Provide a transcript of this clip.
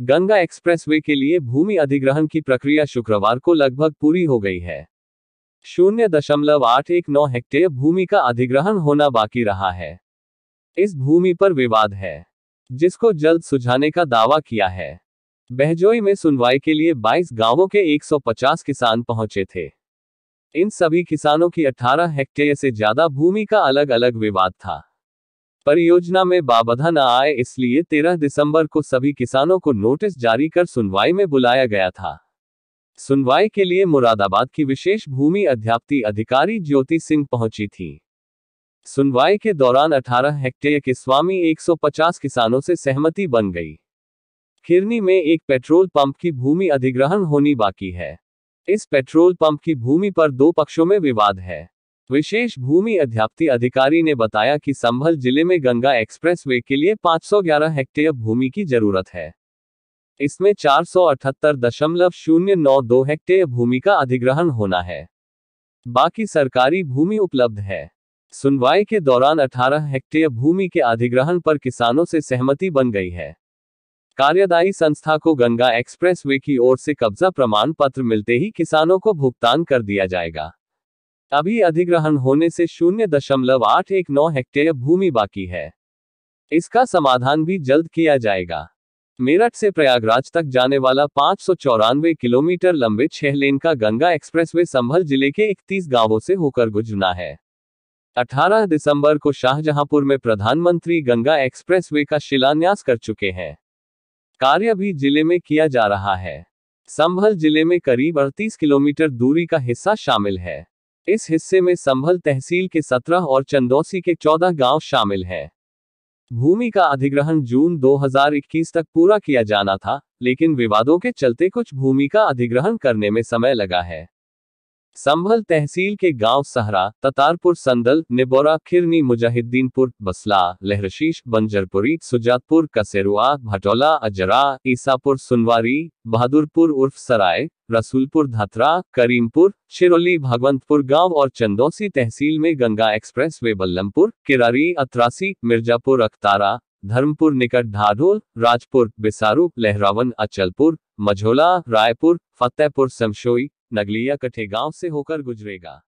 Ganga expressway के लिए भूमि अधिग्रहण की प्रक्रिया शुक्रवार को लगभग पूरी हो गई है शून्य दशमलव आठ एक नौ हेक्टेयर भूमि का अधिग्रहण होना बाकी रहा है इस भूमि पर विवाद है जिसको जल्द सुझाने का दावा किया है बहजोई में सुनवाई के लिए 22 गांवों के 150 किसान पहुंचे थे इन सभी किसानों की 18 हेक्टेयर से ज्यादा भूमि का अलग अलग विवाद था परियोजना में बाबधा न आए इसलिए 13 दिसंबर को सभी किसानों को नोटिस जारी कर सुनवाई में बुलाया गया था सुनवाई के लिए मुरादाबाद की विशेष भूमि अध्याप्ति अधिकारी ज्योति सिंह पहुंची थी सुनवाई के दौरान 18 हेक्टेयर के स्वामी 150 किसानों से सहमति बन गई खिरनी में एक पेट्रोल पंप की भूमि अधिग्रहण होनी बाकी है इस पेट्रोल पंप की भूमि पर दो पक्षों में विवाद है विशेष भूमि अध्याप्ति अधिकारी ने बताया कि संभल जिले में गंगा एक्सप्रेसवे के लिए 511 हेक्टेयर भूमि की जरूरत है इसमें चार हेक्टेयर भूमि का अधिग्रहण होना है बाकी सरकारी भूमि उपलब्ध है सुनवाई के दौरान 18 हेक्टेयर भूमि के अधिग्रहण पर किसानों से सहमति बन गई है कार्यदायी संस्था को गंगा एक्सप्रेसवे की ओर से कब्जा प्रमाण पत्र मिलते ही किसानों को भुगतान कर दिया जाएगा अभी अधिग्रहण होने से शून्य दशमलव आठ एक नौ हेक्टेयर भूमि बाकी है इसका समाधान भी जल्द किया जाएगा मेरठ से प्रयागराज तक जाने वाला पांच सौ चौरानवे किलोमीटर लंबे छह लेन का गंगा एक्सप्रेसवे संभल जिले के 31 गांवों से होकर गुजरना है 18 दिसंबर को शाहजहांपुर में प्रधानमंत्री गंगा एक्सप्रेसवे का शिलान्यास कर चुके हैं कार्य भी जिले में किया जा रहा है संभल जिले में करीब अड़तीस किलोमीटर दूरी का हिस्सा शामिल है इस हिस्से में संभल तहसील के 17 और चंदौसी के 14 गांव शामिल हैं भूमि का अधिग्रहण जून 2021 तक पूरा किया जाना था लेकिन विवादों के चलते कुछ भूमि का अधिग्रहण करने में समय लगा है संभल तहसील के गांव सहरा ततारपुर संदल निबोरा खिरनी मुजाहिद्दीनपुर बसला लहरशीश बंजरपुरी सुजातपुर कसेरुआ भटोला अजरा ईसापुर सुनवारी बहादुरपुर उर्फ सराय रसूलपुर धतरा करीमपुर शिरोली भगवंतपुर गांव और चंदौसी तहसील में गंगा एक्सप्रेस वे बल्लमपुर किरारी अतरासी मिर्जापुर अख्तारा धर्मपुर निकट ढाढोल राजपुर बिसारू लहरावन अचलपुर मझोला रायपुर फतेहपुर समशोई नगलिया कठे गांव से होकर गुजरेगा